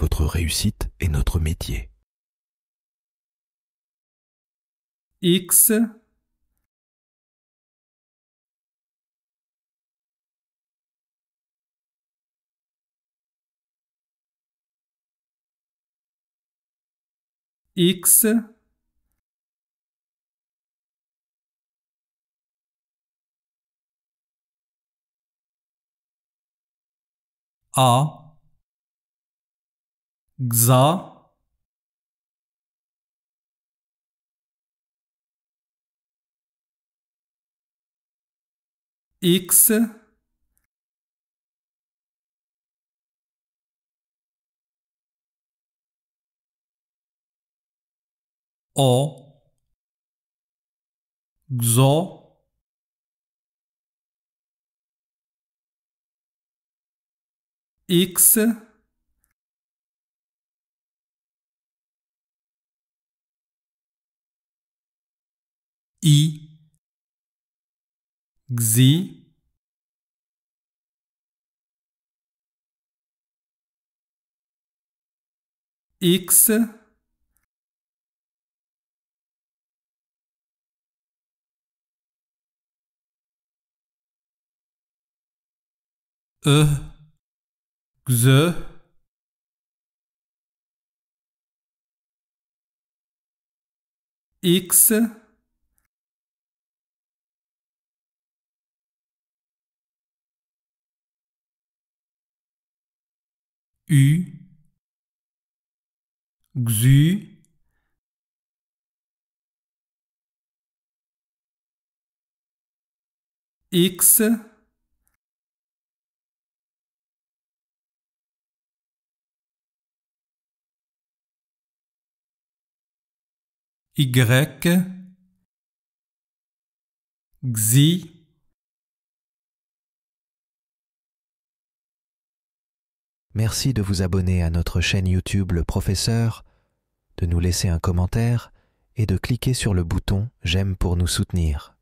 Votre réussite est notre métier. X Gza. X. O. Gzo. X i gzi x e U XU X Y XI Merci de vous abonner à notre chaîne YouTube Le Professeur, de nous laisser un commentaire et de cliquer sur le bouton J'aime pour nous soutenir.